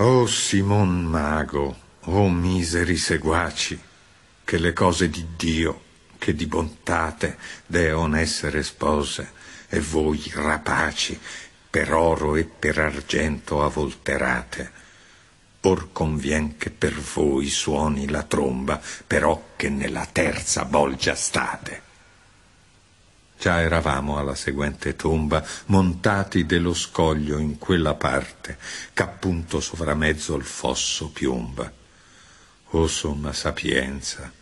Oh Simon Mago, oh miseri seguaci, che le cose di Dio, che di bontate deon essere spose, e voi rapaci, per oro e per argento avolterate. Or convien che per voi suoni la tromba, però che nella terza bolgia state. Già eravamo alla seguente tomba, montati dello scoglio in quella parte, ch'appunto mezzo il fosso piomba. O somma sapienza,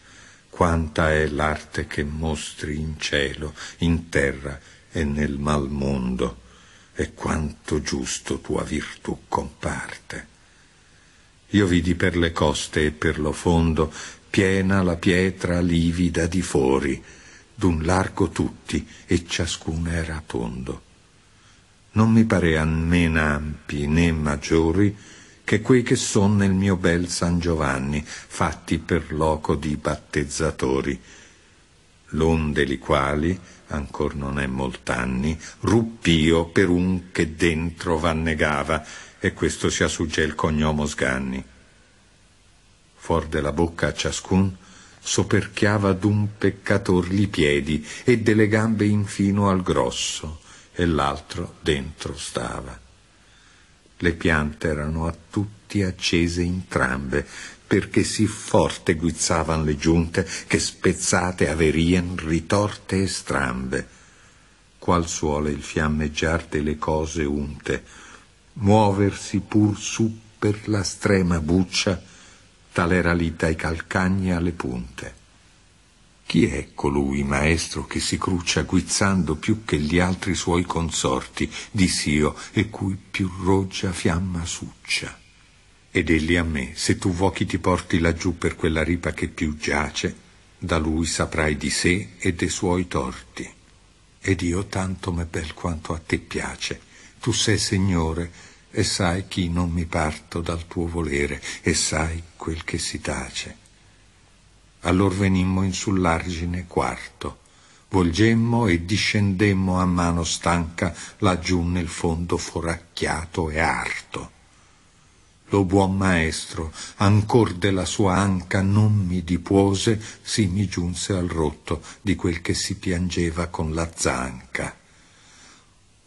quanta è l'arte che mostri in cielo, in terra e nel mal mondo, e quanto giusto tua virtù comparte. Io vidi per le coste e per lo fondo piena la pietra livida di fori, d'un largo tutti e ciascun era tondo. Non mi parean men ampi né maggiori che quei che son nel mio bel San Giovanni, fatti per loco di battezzatori, l'onde li quali, ancor non è molt'anni, ruppio per un che dentro vannegava, e questo si assuge il cognomo Sganni. Fuor della bocca a ciascun soperchiava d'un peccator li piedi e delle gambe infino al grosso, e l'altro dentro stava. Le piante erano a tutti accese entrambe, perché si forte guizzavan le giunte, che spezzate averien ritorte e strambe. Qual suole il fiammeggiar delle cose unte, muoversi pur su per la strema buccia, tale era lì dai calcagni alle punte. Chi è colui maestro che si cruccia guizzando più che gli altri suoi consorti, dissi io, e cui più roggia fiamma succia? Ed egli a me, se tu vuoi chi ti porti laggiù per quella ripa che più giace, da lui saprai di sé e dei suoi torti. Ed io tanto me bel quanto a te piace, tu sei Signore, e sai chi non mi parto dal tuo volere, e sai quel che si tace. Allor venimmo in sull'argine quarto, volgemmo e discendemmo a mano stanca laggiù nel fondo foracchiato e arto. Lo buon maestro, ancor della sua anca non mi dipuose, si mi giunse al rotto di quel che si piangeva con la zanca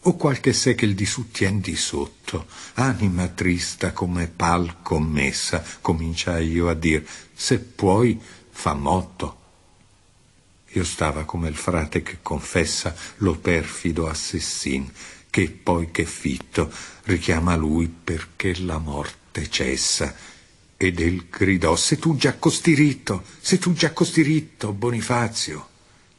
o qualche sequel di soutien di sotto, anima trista come pal commessa, cominciai io a dir, se puoi fa motto. Io stava come il frate che confessa lo perfido assassin, che poi che fitto richiama lui perché la morte cessa. Ed el gridò, se tu già costiritto, se tu già costiritto, Bonifazio,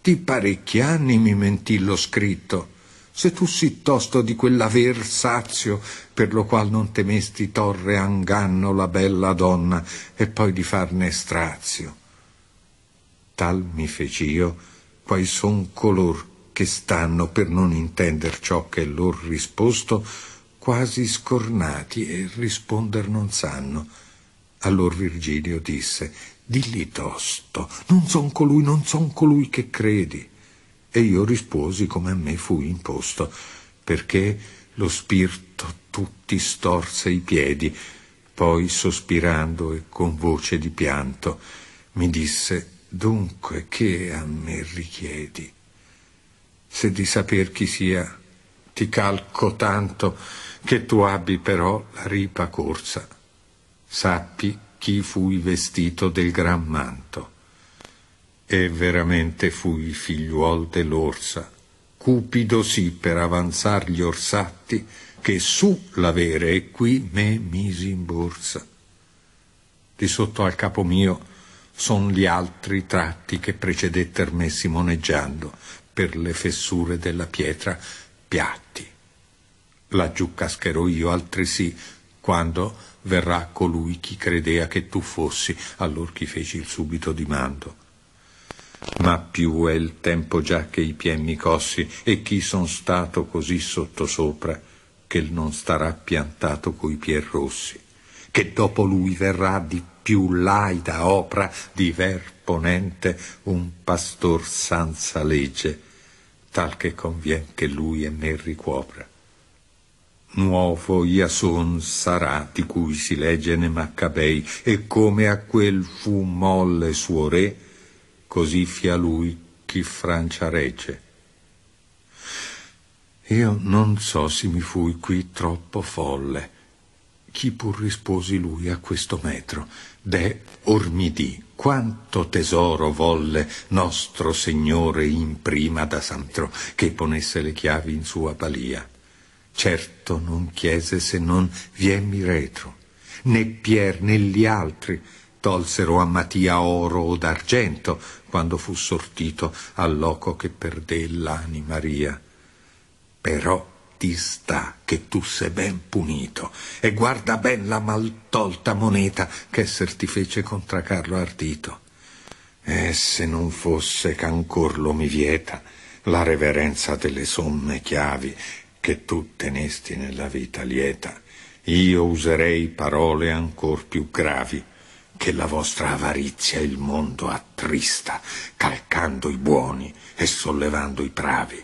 di parecchi anni mi mentì lo scritto se tu sì tosto di quell'aver sazio per lo qual non temesti torre a inganno la bella donna e poi di farne strazio tal mi fec'io quai son color che stanno per non intender ciò che lor risposto quasi scornati e risponder non sanno allor Virgilio disse dilli tosto non son colui non son colui che credi e io risposi come a me fu imposto, perché lo spirito tutti storse i piedi, poi sospirando e con voce di pianto mi disse Dunque che a me richiedi? Se di saper chi sia ti calco tanto che tu abbi però la ripa corsa. Sappi chi fui vestito del gran manto e veramente fui figliuol dell'orsa. Cupido sì per avanzar gli orsatti, che su l'avere e qui me misi in borsa. Di sotto al capo mio son gli altri tratti che precedetter me simoneggiando per le fessure della pietra piatti. Laggiù cascherò io altresì quando verrà colui chi credea che tu fossi, allor chi feci il subito dimando ma più è il tempo già che i pien mi cossi e chi son stato così sottosopra che non starà piantato coi pier rossi che dopo lui verrà di più laida opra di ver ponente un pastor senza legge tal che convien che lui e me ricuopra nuovo Iason sarà di cui si legge ne Maccabei e come a quel fu molle suo re così fia lui chi Francia regge. Io non so se mi fui qui troppo folle, chi pur risposi lui a questo metro, de ormidì, quanto tesoro volle nostro Signore in prima da Santro, che ponesse le chiavi in sua balia. Certo non chiese se non viemmi retro, né Pier né gli altri tolsero a Mattia oro o d'argento, quando fu sortito al loco che perdè l'anima ria. Però ti sta che tu sei ben punito e guarda ben la maltolta moneta che esser ti fece contra Carlo Ardito. E se non fosse ch'ancor lo mi vieta la reverenza delle somme chiavi che tu tenesti nella vita lieta, io userei parole ancor più gravi che la vostra avarizia il mondo attrista, calcando i buoni e sollevando i bravi.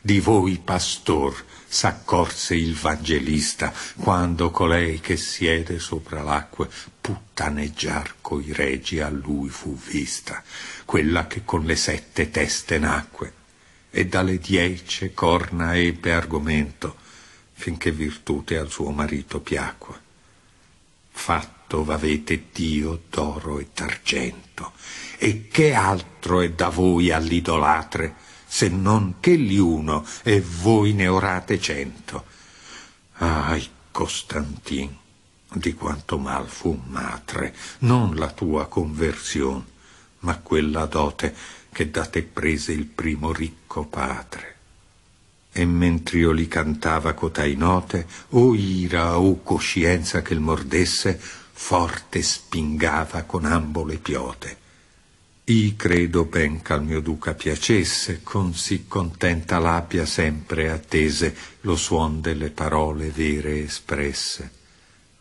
Di voi, pastor, s'accorse il vangelista, quando colei che siede sopra l'acque puttaneggiar coi regi a lui fu vista, quella che con le sette teste nacque, e dalle dieci corna ebbe argomento, finché virtute al suo marito piacque. Fatto fatto v'avete Dio d'oro e d'argento, e che altro è da voi all'idolatre, se non che li uno, e voi ne orate cento. Ahi, Costantin, di quanto mal fu matre, non la tua conversion, ma quella dote che da te prese il primo ricco padre e mentre io li cantava cotai note, o ira o coscienza che il mordesse, forte spingava con ambo le piote. I credo ben ch'al mio duca piacesse, con sì contenta lapia sempre attese lo suon delle parole vere espresse.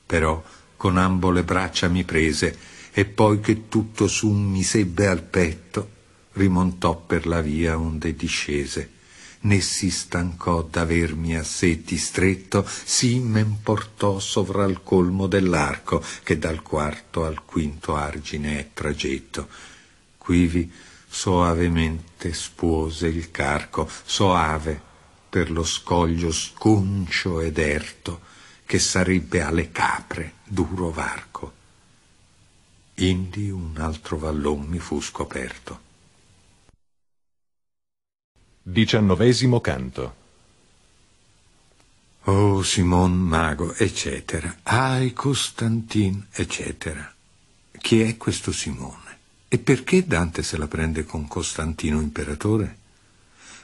Però con ambo le braccia mi prese, e poi che tutto su mi sebbe al petto, rimontò per la via onde discese né si stancò d'avermi a sé distretto, sì men portò sovra il colmo dell'arco, che dal quarto al quinto argine è tragetto. Quivi soavemente spuose il carco, soave per lo scoglio sconcio ed erto, che sarebbe alle capre duro varco. Indi un altro vallon mi fu scoperto Diciannovesimo canto. Oh Simon Mago, eccetera. Ai Costantin, eccetera. Chi è questo Simone? E perché Dante se la prende con Costantino imperatore?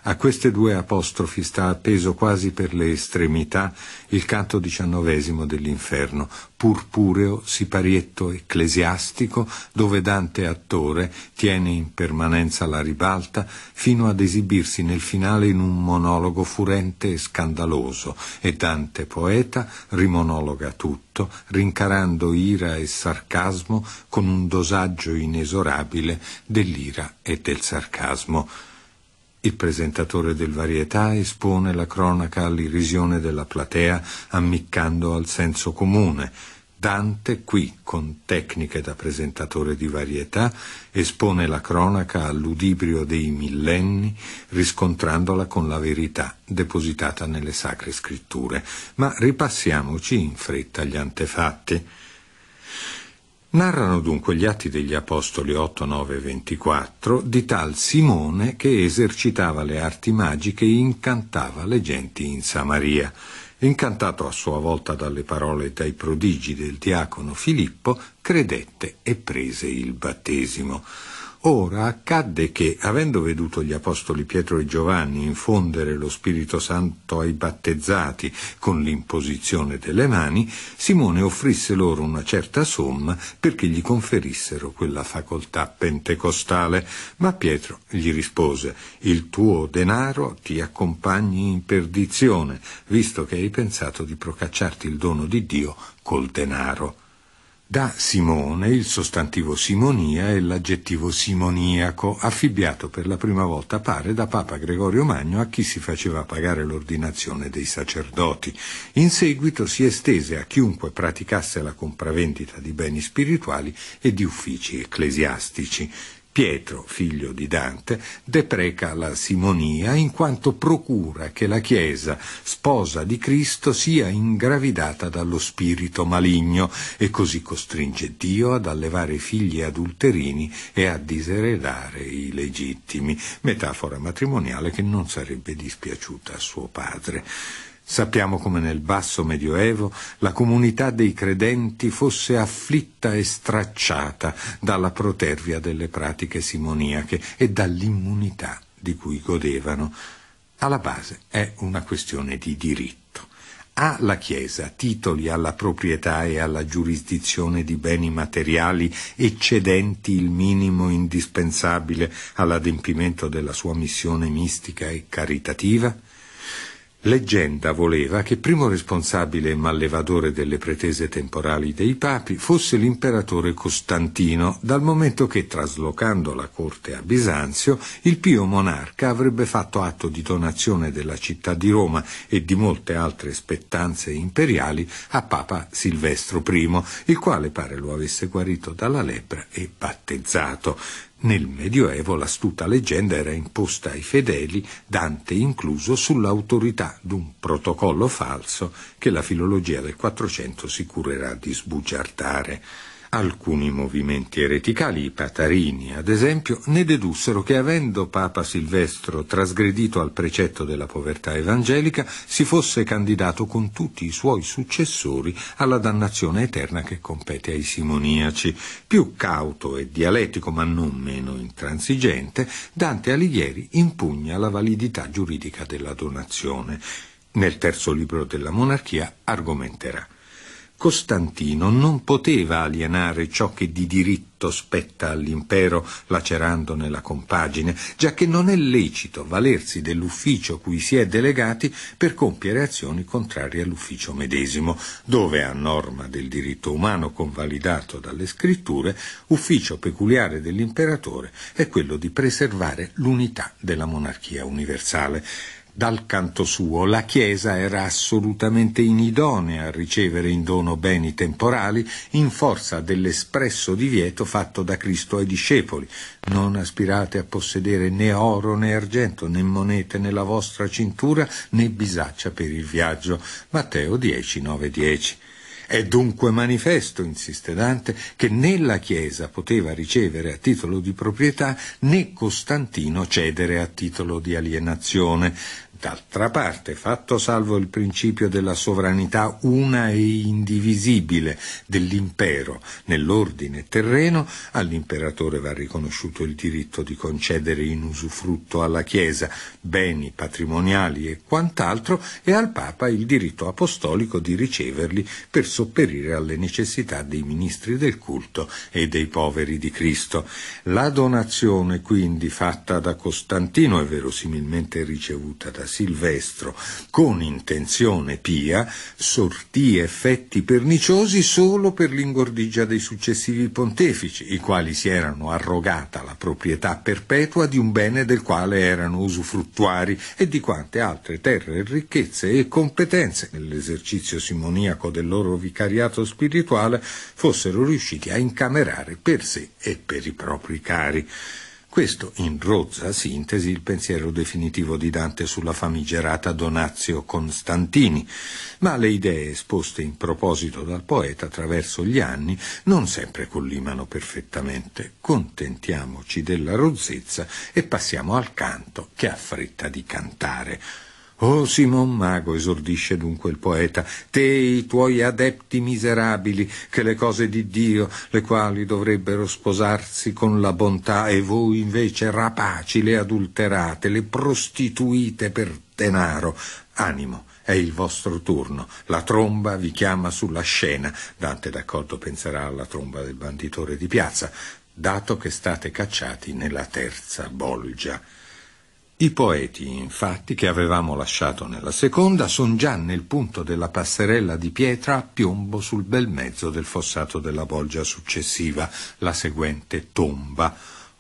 A queste due apostrofi sta appeso quasi per le estremità il canto diciannovesimo dell'inferno, purpureo siparietto ecclesiastico, dove Dante attore tiene in permanenza la ribalta fino ad esibirsi nel finale in un monologo furente e scandaloso, e Dante poeta rimonologa tutto, rincarando ira e sarcasmo con un dosaggio inesorabile dell'ira e del sarcasmo. Il presentatore del varietà espone la cronaca all'irrisione della platea ammiccando al senso comune. Dante qui, con tecniche da presentatore di varietà, espone la cronaca all'udibrio dei millenni, riscontrandola con la verità depositata nelle sacre scritture. Ma ripassiamoci in fretta gli antefatti. Narrano dunque gli atti degli Apostoli 8, 9 e 24 di tal Simone che esercitava le arti magiche e incantava le genti in Samaria, incantato a sua volta dalle parole e dai prodigi del diacono Filippo, credette e prese il battesimo. Ora accadde che, avendo veduto gli apostoli Pietro e Giovanni infondere lo Spirito Santo ai battezzati con l'imposizione delle mani, Simone offrisse loro una certa somma perché gli conferissero quella facoltà pentecostale. Ma Pietro gli rispose, il tuo denaro ti accompagni in perdizione, visto che hai pensato di procacciarti il dono di Dio col denaro da Simone, il sostantivo simonia e l'aggettivo simoniaco, affibbiato per la prima volta, pare, da Papa Gregorio Magno a chi si faceva pagare l'ordinazione dei sacerdoti. In seguito si estese a chiunque praticasse la compravendita di beni spirituali e di uffici ecclesiastici. Pietro, figlio di Dante, depreca la simonia in quanto procura che la Chiesa, sposa di Cristo, sia ingravidata dallo spirito maligno e così costringe Dio ad allevare i figli adulterini e a diseredare i legittimi, metafora matrimoniale che non sarebbe dispiaciuta a suo padre. Sappiamo come nel basso medioevo la comunità dei credenti fosse afflitta e stracciata dalla protervia delle pratiche simoniache e dall'immunità di cui godevano. Alla base è una questione di diritto. Ha la Chiesa titoli alla proprietà e alla giurisdizione di beni materiali eccedenti il minimo indispensabile all'adempimento della sua missione mistica e caritativa? Leggenda voleva che primo responsabile e mallevatore delle pretese temporali dei papi fosse l'imperatore Costantino, dal momento che, traslocando la corte a Bisanzio, il pio monarca avrebbe fatto atto di donazione della città di Roma e di molte altre spettanze imperiali a Papa Silvestro I, il quale pare lo avesse guarito dalla lepre e battezzato. Nel Medioevo l'astuta leggenda era imposta ai fedeli, Dante incluso, sull'autorità d'un protocollo falso che la filologia del Quattrocento si curerà di sbugiardare. Alcuni movimenti ereticali, i patarini ad esempio, ne dedussero che avendo Papa Silvestro trasgredito al precetto della povertà evangelica, si fosse candidato con tutti i suoi successori alla dannazione eterna che compete ai simoniaci. Più cauto e dialettico, ma non meno intransigente, Dante Alighieri impugna la validità giuridica della donazione. Nel terzo libro della monarchia argomenterà. Costantino non poteva alienare ciò che di diritto spetta all'impero lacerandone la compagine, già che non è lecito valersi dell'ufficio cui si è delegati per compiere azioni contrarie all'ufficio medesimo, dove, a norma del diritto umano convalidato dalle scritture, ufficio peculiare dell'imperatore è quello di preservare l'unità della monarchia universale. Dal canto suo, la Chiesa era assolutamente inidonea a ricevere in dono beni temporali in forza dell'espresso divieto fatto da Cristo ai discepoli. Non aspirate a possedere né oro né argento, né monete nella vostra cintura, né bisaccia per il viaggio. Matteo 10, 9, 10. È dunque manifesto, insiste Dante, che né la Chiesa poteva ricevere a titolo di proprietà né Costantino cedere a titolo di alienazione. D'altra parte, fatto salvo il principio della sovranità una e indivisibile dell'impero nell'ordine terreno, all'imperatore va riconosciuto il diritto di concedere in usufrutto alla Chiesa beni patrimoniali e quant'altro e al Papa il diritto apostolico di riceverli per sopperire alle necessità dei ministri del culto e dei poveri di Cristo. La donazione quindi fatta da Costantino e verosimilmente ricevuta da Silvestro, con intenzione pia, sortì effetti perniciosi solo per l'ingordigia dei successivi pontefici, i quali si erano arrogata la proprietà perpetua di un bene del quale erano usufruttuari e di quante altre terre, ricchezze e competenze nell'esercizio simoniaco del loro vicariato spirituale fossero riusciti a incamerare per sé e per i propri cari. Questo, in rozza sintesi, il pensiero definitivo di Dante sulla famigerata Donazio Constantini, ma le idee esposte in proposito dal poeta attraverso gli anni non sempre collimano perfettamente. Contentiamoci della rozzezza e passiamo al canto, che ha fretta di cantare. Oh Simon Mago, esordisce dunque il poeta, te i tuoi adepti miserabili, che le cose di Dio, le quali dovrebbero sposarsi con la bontà, e voi invece rapaci le adulterate, le prostituite per denaro. Animo, è il vostro turno, la tromba vi chiama sulla scena. Dante d'accordo penserà alla tromba del banditore di piazza, dato che state cacciati nella terza bolgia. I poeti, infatti, che avevamo lasciato nella seconda, son già nel punto della passerella di pietra a piombo sul bel mezzo del fossato della bolgia successiva, la seguente tomba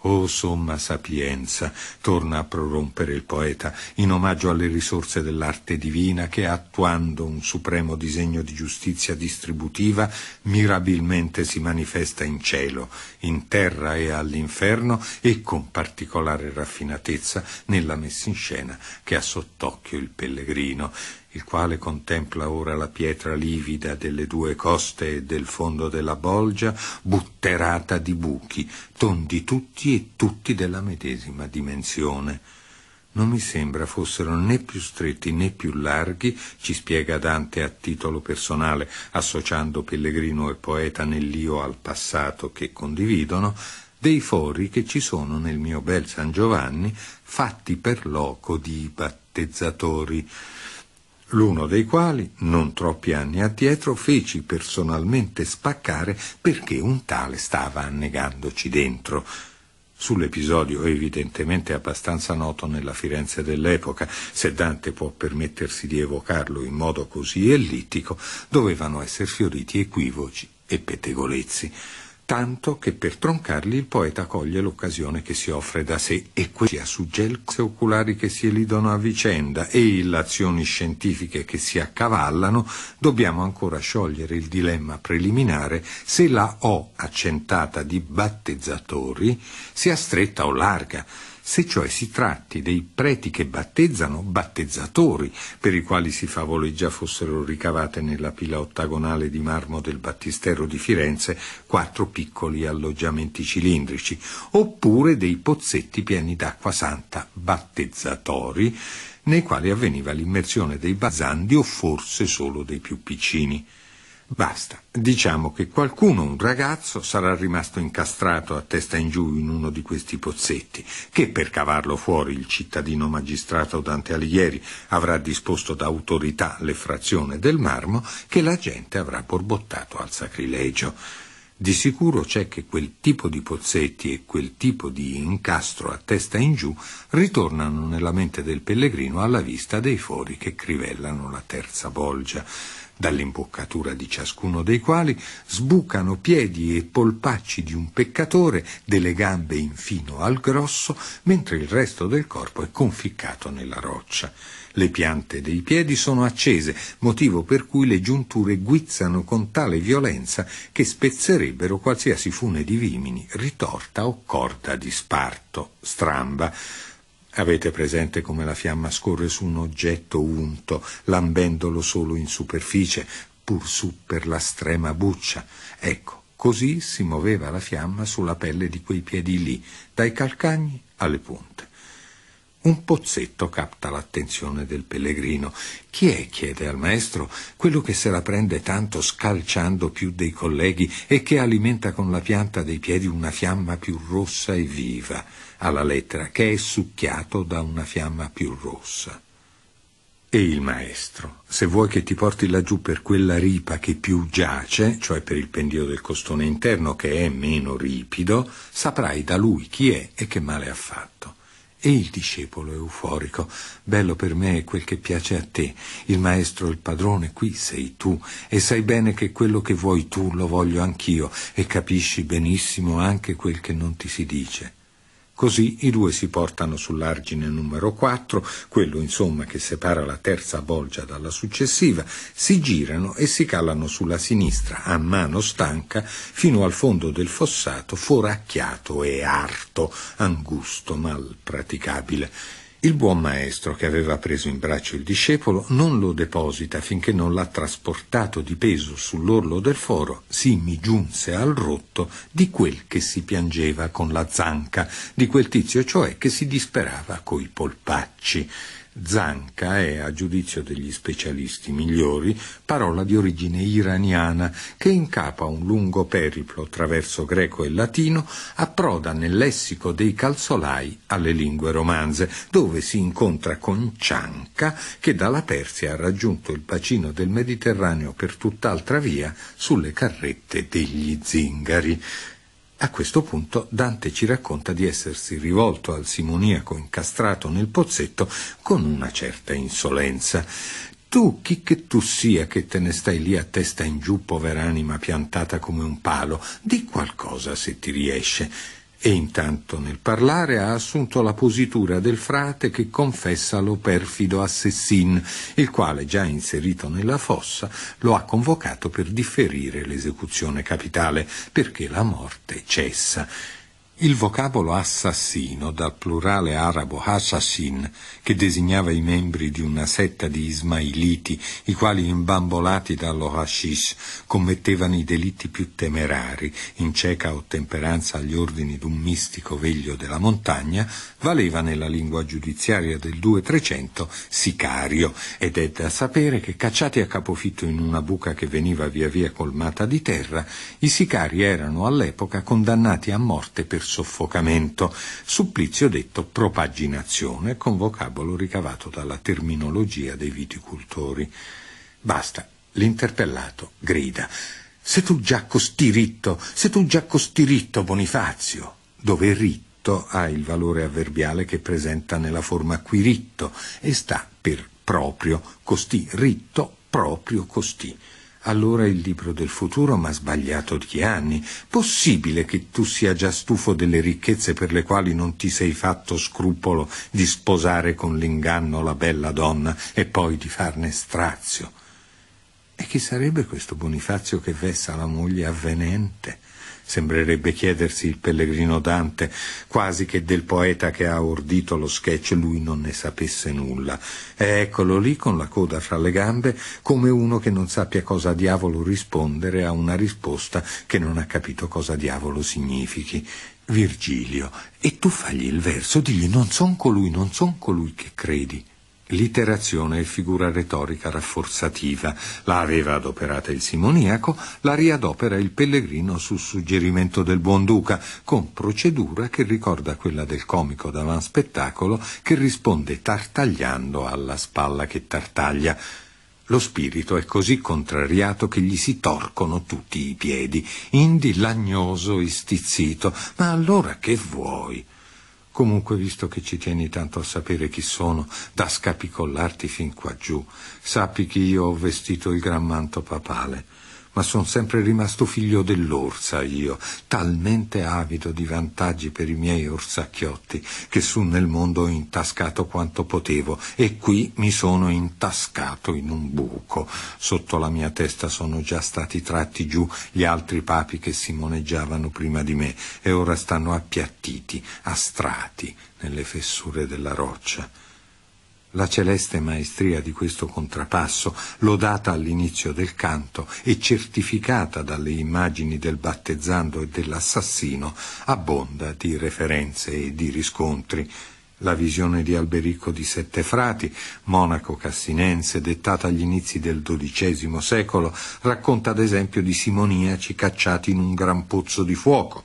Oh somma sapienza, torna a prorompere il poeta, in omaggio alle risorse dell'arte divina che, attuando un supremo disegno di giustizia distributiva, mirabilmente si manifesta in cielo, in terra e all'inferno e con particolare raffinatezza nella messa in scena che ha sott'occhio il pellegrino il quale contempla ora la pietra livida delle due coste e del fondo della bolgia, butterata di buchi, tondi tutti e tutti della medesima dimensione. Non mi sembra fossero né più stretti né più larghi, ci spiega Dante a titolo personale, associando pellegrino e poeta nell'io al passato che condividono, dei fori che ci sono nel mio bel San Giovanni, fatti per loco di battezzatori l'uno dei quali, non troppi anni addietro, feci personalmente spaccare perché un tale stava annegandoci dentro. Sull'episodio evidentemente abbastanza noto nella Firenze dell'epoca, se Dante può permettersi di evocarlo in modo così ellittico, dovevano esser fioriti equivoci e pettegolezzi tanto che per troncarli il poeta coglie l'occasione che si offre da sé e questi a suggelze oculari che si elidono a vicenda e illazioni scientifiche che si accavallano, dobbiamo ancora sciogliere il dilemma preliminare se la O accentata di battezzatori sia stretta o larga, se cioè si tratti dei preti che battezzano battezzatori, per i quali si favoleggia fossero ricavate nella pila ottagonale di marmo del battistero di Firenze quattro piccoli alloggiamenti cilindrici, oppure dei pozzetti pieni d'acqua santa battezzatori, nei quali avveniva l'immersione dei bazzandi o forse solo dei più piccini. Basta, diciamo che qualcuno, un ragazzo, sarà rimasto incastrato a testa in giù in uno di questi pozzetti, che per cavarlo fuori il cittadino magistrato Dante Alighieri avrà disposto da autorità l'effrazione del marmo che la gente avrà borbottato al sacrilegio. Di sicuro c'è che quel tipo di pozzetti e quel tipo di incastro a testa in giù ritornano nella mente del pellegrino alla vista dei fori che crivellano la terza bolgia dall'imboccatura di ciascuno dei quali sbucano piedi e polpacci di un peccatore, delle gambe infino al grosso, mentre il resto del corpo è conficcato nella roccia. Le piante dei piedi sono accese, motivo per cui le giunture guizzano con tale violenza che spezzerebbero qualsiasi fune di vimini, ritorta o corda di sparto, stramba. Avete presente come la fiamma scorre su un oggetto unto, lambendolo solo in superficie, pur su per la strema buccia? Ecco, così si muoveva la fiamma sulla pelle di quei piedi lì, dai calcagni alle punte. Un pozzetto capta l'attenzione del pellegrino. Chi è? chiede al maestro, quello che se la prende tanto scalciando più dei colleghi e che alimenta con la pianta dei piedi una fiamma più rossa e viva alla lettera, che è succhiato da una fiamma più rossa. E il maestro, se vuoi che ti porti laggiù per quella ripa che più giace, cioè per il pendio del costone interno che è meno ripido, saprai da lui chi è e che male ha fatto. E il discepolo euforico, bello per me è quel che piace a te, il maestro e il padrone qui sei tu, e sai bene che quello che vuoi tu lo voglio anch'io, e capisci benissimo anche quel che non ti si dice. Così i due si portano sull'argine numero 4, quello insomma che separa la terza bolgia dalla successiva, si girano e si calano sulla sinistra, a mano stanca, fino al fondo del fossato foracchiato e arto, angusto, mal praticabile. Il buon maestro che aveva preso in braccio il discepolo non lo deposita finché non l'ha trasportato di peso sull'orlo del foro, sì mi giunse al rotto di quel che si piangeva con la zanca, di quel tizio cioè che si disperava coi polpacci. Zanka è, a giudizio degli specialisti migliori, parola di origine iraniana che incapa un lungo periplo attraverso greco e latino, approda nel lessico dei calzolai alle lingue romanze, dove si incontra con cianca che dalla Persia ha raggiunto il bacino del Mediterraneo per tutt'altra via sulle carrette degli zingari. A questo punto Dante ci racconta di essersi rivolto al simoniaco incastrato nel pozzetto con una certa insolenza. Tu, chi che tu sia che te ne stai lì a testa in giù, povera anima piantata come un palo, di qualcosa se ti riesce e intanto nel parlare ha assunto la positura del frate che confessa lo perfido assassin, il quale, già inserito nella fossa, lo ha convocato per differire l'esecuzione capitale, perché la morte cessa. Il vocabolo assassino, dal plurale arabo assassin, che designava i membri di una setta di ismailiti, i quali imbambolati dallo hashish commettevano i delitti più temerari, in cieca ottemperanza agli ordini d'un mistico veglio della montagna, valeva nella lingua giudiziaria del 2300 sicario, ed è da sapere che cacciati a capofitto in una buca che veniva via via colmata di terra, i sicari erano all'epoca condannati a morte per soffocamento, supplizio detto propaginazione, con vocabolo ricavato dalla terminologia dei viticultori. Basta, l'interpellato grida. Se tu già costi ritto, se tu già costi ritto, Bonifazio, dove ritto ha il valore avverbiale che presenta nella forma qui ritto e sta per proprio, costi ritto, proprio costi. Allora il libro del futuro m'ha sbagliato di anni. Possibile che tu sia già stufo delle ricchezze per le quali non ti sei fatto scrupolo di sposare con l'inganno la bella donna e poi di farne strazio. E chi sarebbe questo Bonifazio che vessa la moglie avvenente? sembrerebbe chiedersi il pellegrino Dante, quasi che del poeta che ha ordito lo sketch lui non ne sapesse nulla. E eccolo lì con la coda fra le gambe, come uno che non sappia cosa diavolo rispondere a una risposta che non ha capito cosa diavolo significhi. Virgilio, e tu fagli il verso, digli non son colui, non son colui che credi. L'iterazione e figura retorica rafforzativa la aveva adoperata il simoniaco, la riadopera il pellegrino sul suggerimento del buon duca, con procedura che ricorda quella del comico davanti spettacolo che risponde tartagliando alla spalla che tartaglia. Lo spirito è così contrariato che gli si torcono tutti i piedi, indi lagnoso e stizzito. Ma allora che vuoi? Comunque, visto che ci tieni tanto a sapere chi sono, da scapicollarti fin qua giù, sappi che io ho vestito il gran manto papale ma sono sempre rimasto figlio dell'orsa io, talmente avido di vantaggi per i miei orsacchiotti che su nel mondo ho intascato quanto potevo e qui mi sono intascato in un buco. Sotto la mia testa sono già stati tratti giù gli altri papi che simoneggiavano prima di me e ora stanno appiattiti, astrati nelle fessure della roccia. La celeste maestria di questo contrapasso, lodata all'inizio del canto e certificata dalle immagini del battezzando e dell'assassino, abbonda di referenze e di riscontri la visione di Alberico di Sette Frati, monaco cassinense dettata agli inizi del XII secolo, racconta ad esempio di simoniaci cacciati in un gran pozzo di fuoco.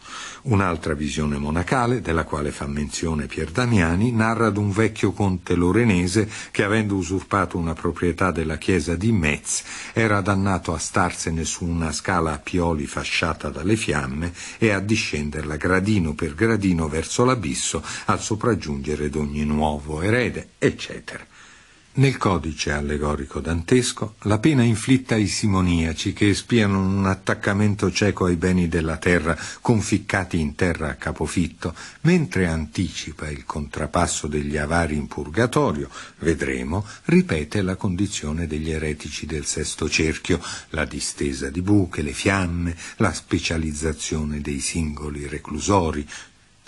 Un'altra visione monacale, della quale fa menzione Pier Damiani, narra ad un vecchio conte lorenese che, avendo usurpato una proprietà della chiesa di Metz, era dannato a starsene su una scala a pioli fasciata dalle fiamme e a discenderla gradino per gradino verso l'abisso al sopraggiungere potere d'ogni nuovo erede, eccetera. Nel codice allegorico dantesco, la pena inflitta ai simoniaci che espiano un attaccamento cieco ai beni della terra, conficcati in terra a capofitto, mentre anticipa il contrapasso degli avari in purgatorio, vedremo, ripete la condizione degli eretici del sesto cerchio, la distesa di buche, le fiamme, la specializzazione dei singoli reclusori,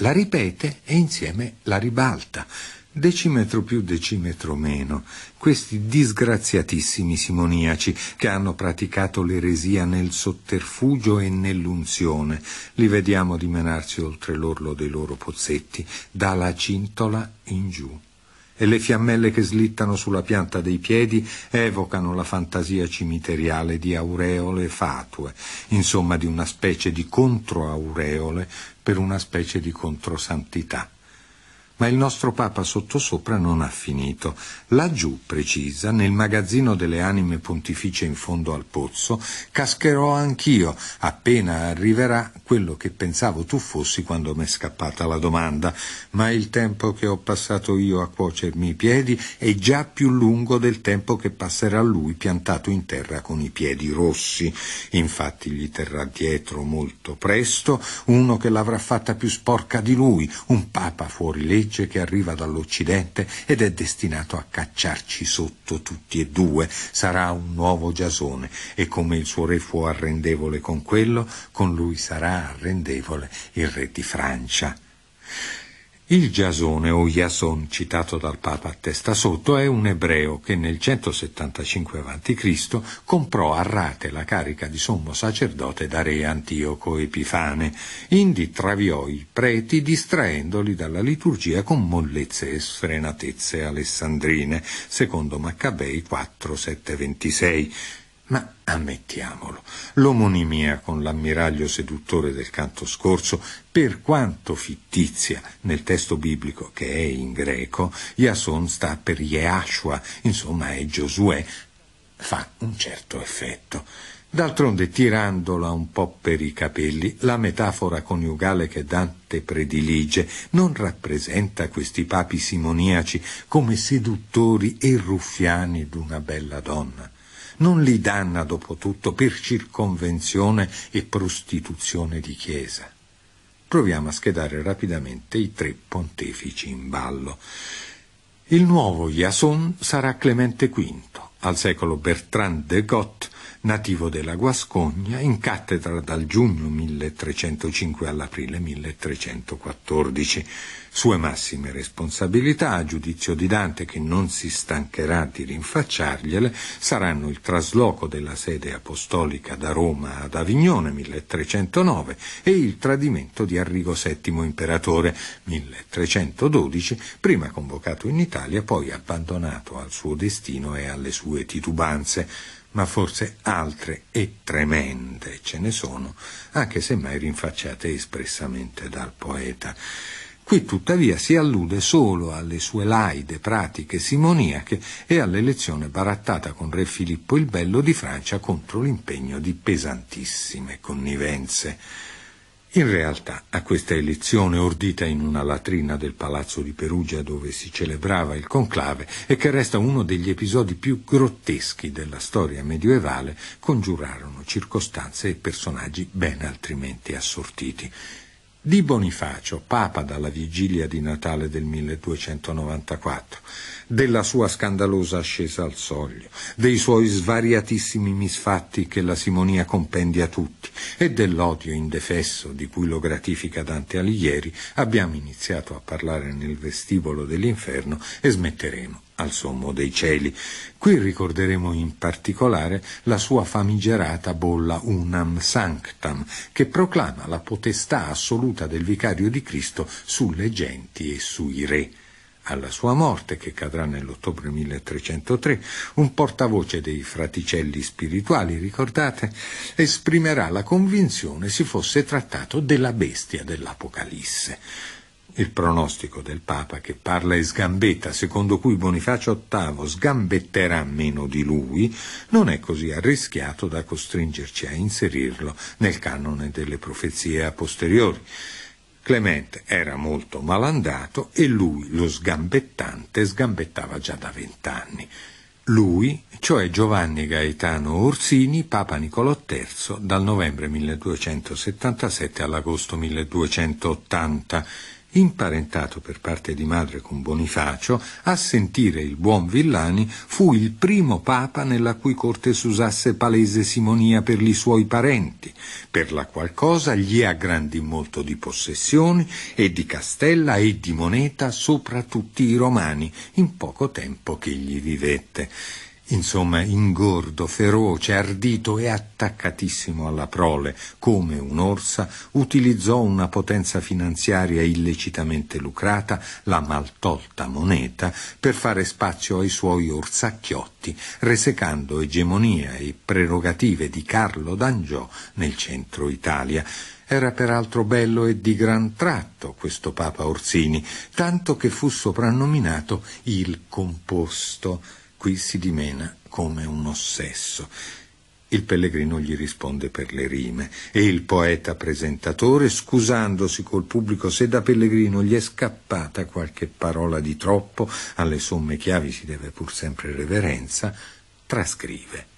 la ripete e insieme la ribalta. Decimetro più, decimetro meno. Questi disgraziatissimi simoniaci che hanno praticato l'eresia nel sotterfugio e nell'unzione, li vediamo dimenarsi oltre l'orlo dei loro pozzetti, dalla cintola in giù e le fiammelle che slittano sulla pianta dei piedi evocano la fantasia cimiteriale di aureole fatue, insomma di una specie di controaureole per una specie di controsantità. Ma il nostro Papa sottosopra non ha finito. Laggiù, precisa, nel magazzino delle anime pontificie in fondo al pozzo, cascherò anch'io, appena arriverà, quello che pensavo tu fossi quando m'è scappata la domanda. Ma il tempo che ho passato io a cuocermi i piedi è già più lungo del tempo che passerà lui piantato in terra con i piedi rossi. Infatti gli terrà dietro molto presto uno che l'avrà fatta più sporca di lui, un Papa fuori legge specie che arriva dall'Occidente ed è destinato a cacciarci sotto tutti e due. Sarà un nuovo Giasone e come il suo re fu arrendevole con quello, con lui sarà arrendevole il re di Francia. Il Giasone o Iason citato dal Papa a testa sotto è un ebreo che nel 175 a.C. comprò a rate la carica di sommo sacerdote da re Antioco Epifane, indi traviò i preti distraendoli dalla liturgia con mollezze e sfrenatezze alessandrine, secondo Maccabei 4, 7, 26. Ma ammettiamolo, l'omonimia con l'ammiraglio seduttore del canto scorso, per quanto fittizia nel testo biblico che è in greco, Iason sta per Jeashua, insomma è Giosuè, fa un certo effetto. D'altronde, tirandola un po' per i capelli, la metafora coniugale che Dante predilige non rappresenta questi papi simoniaci come seduttori e ruffiani d'una bella donna non li danna dopo tutto per circonvenzione e prostituzione di Chiesa. Proviamo a schedare rapidamente i tre pontefici in ballo. Il nuovo Iason sarà Clemente V, al secolo Bertrand de Goth nativo della Guascogna, in cattedra dal giugno 1305 all'aprile 1314. Sue massime responsabilità, a giudizio di Dante che non si stancherà di rinfacciargliele, saranno il trasloco della sede apostolica da Roma ad Avignone 1309 e il tradimento di Arrigo VII imperatore 1312, prima convocato in Italia, poi abbandonato al suo destino e alle sue titubanze ma forse altre e tremende ce ne sono, anche se mai rinfacciate espressamente dal poeta. Qui tuttavia si allude solo alle sue laide pratiche simoniache e all'elezione barattata con re Filippo il Bello di Francia contro l'impegno di pesantissime connivenze. In realtà a questa elezione ordita in una latrina del palazzo di Perugia dove si celebrava il conclave e che resta uno degli episodi più grotteschi della storia medievale, congiurarono circostanze e personaggi ben altrimenti assortiti di Bonifacio, papa dalla vigilia di Natale del 1294, della sua scandalosa ascesa al soglio, dei suoi svariatissimi misfatti che la Simonia compendia tutti e dell'odio indefesso di cui lo gratifica Dante Alighieri, abbiamo iniziato a parlare nel vestibolo dell'inferno e smetteremo al sommo dei cieli. Qui ricorderemo in particolare la sua famigerata bolla Unam Sanctam, che proclama la potestà assoluta del vicario di Cristo sulle genti e sui re. Alla sua morte, che cadrà nell'ottobre 1303, un portavoce dei fraticelli spirituali, ricordate, esprimerà la convinzione si fosse trattato della bestia dell'Apocalisse il pronostico del Papa che parla e sgambetta, secondo cui Bonifacio VIII sgambetterà meno di lui, non è così arrischiato da costringerci a inserirlo nel canone delle profezie a posteriori. Clemente era molto malandato e lui, lo sgambettante, sgambettava già da vent'anni. Lui, cioè Giovanni Gaetano Orsini, Papa Nicolò III, dal novembre 1277 all'agosto 1280 imparentato per parte di madre con Bonifacio, a sentire il buon Villani fu il primo papa nella cui corte s'usasse palese simonia per li suoi parenti, per la qual cosa gli aggrandì molto di possessioni e di castella e di moneta sopra tutti i romani in poco tempo che gli vivette insomma ingordo, feroce, ardito e attaccatissimo alla prole, come un'orsa, utilizzò una potenza finanziaria illecitamente lucrata, la maltolta moneta, per fare spazio ai suoi orsacchiotti, resecando egemonia e prerogative di Carlo d'Angiò nel centro Italia. Era peraltro bello e di gran tratto questo Papa Orsini, tanto che fu soprannominato il composto qui si dimena come un ossesso. Il pellegrino gli risponde per le rime e il poeta presentatore, scusandosi col pubblico se da pellegrino gli è scappata qualche parola di troppo, alle somme chiavi si deve pur sempre reverenza, trascrive.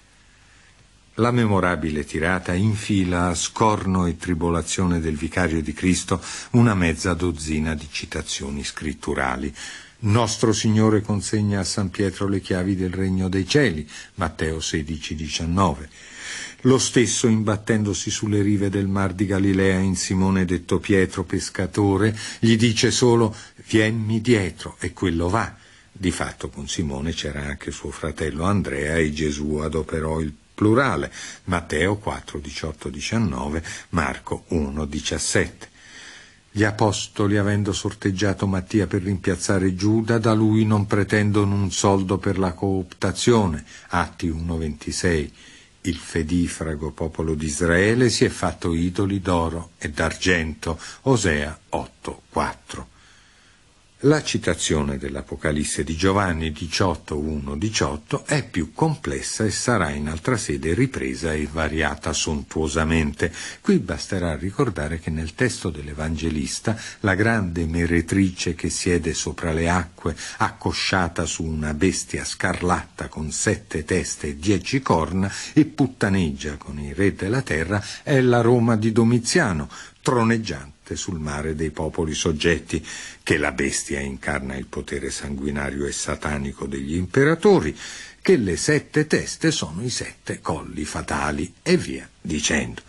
La memorabile tirata infila a scorno e tribolazione del vicario di Cristo una mezza dozzina di citazioni scritturali nostro Signore consegna a San Pietro le chiavi del regno dei cieli, Matteo 16, 19. Lo stesso, imbattendosi sulle rive del mar di Galilea in Simone detto Pietro, pescatore, gli dice solo «Vienmi dietro» e quello va. Di fatto con Simone c'era anche suo fratello Andrea e Gesù adoperò il plurale, Matteo 4, 18, 19, Marco 1, 17. Gli apostoli, avendo sorteggiato Mattia per rimpiazzare Giuda, da lui non pretendono un soldo per la cooptazione. Atti 1.26. Il fedifrago popolo di Israele si è fatto idoli d'oro e d'argento. Osea 8.4. La citazione dell'Apocalisse di Giovanni 18, 1, 18 è più complessa e sarà in altra sede ripresa e variata sontuosamente. Qui basterà ricordare che nel testo dell'Evangelista la grande meretrice che siede sopra le acque, accosciata su una bestia scarlatta con sette teste e dieci corna e puttaneggia con i re della terra, è la Roma di Domiziano, troneggiante batte sul mare dei popoli soggetti, che la bestia incarna il potere sanguinario e satanico degli imperatori, che le sette teste sono i sette colli fatali e via dicendo.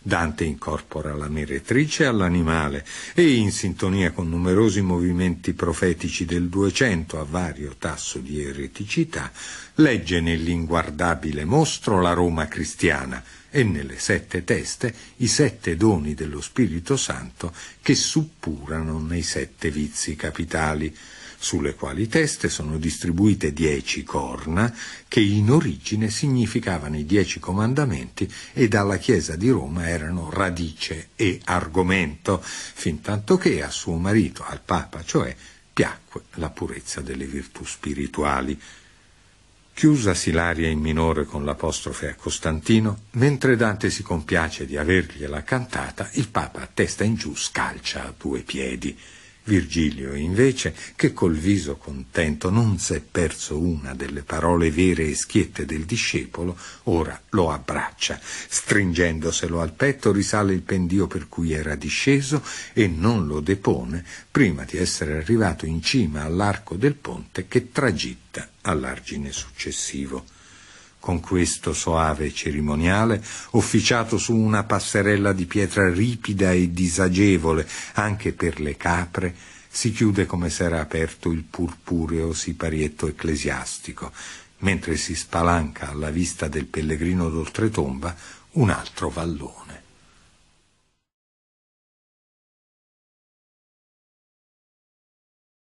Dante incorpora la meretrice all'animale e in sintonia con numerosi movimenti profetici del Duecento a vario tasso di ereticità legge nell'inguardabile mostro la Roma cristiana, e nelle sette teste i sette doni dello Spirito Santo che suppurano nei sette vizi capitali, sulle quali teste sono distribuite dieci corna, che in origine significavano i dieci comandamenti e dalla Chiesa di Roma erano radice e argomento, fin tanto che a suo marito, al Papa cioè, piacque la purezza delle virtù spirituali. Chiusasi l'aria in minore con l'apostrofe a Costantino, mentre Dante si compiace di avergliela cantata, il Papa a testa in giù scalcia a due piedi Virgilio, invece, che col viso contento non s'è perso una delle parole vere e schiette del discepolo, ora lo abbraccia. Stringendoselo al petto risale il pendio per cui era disceso e non lo depone prima di essere arrivato in cima all'arco del ponte che tragitta all'argine successivo con questo soave cerimoniale, officiato su una passerella di pietra ripida e disagevole anche per le capre, si chiude come era aperto il purpureo siparietto ecclesiastico, mentre si spalanca alla vista del pellegrino d'oltretomba un altro vallone.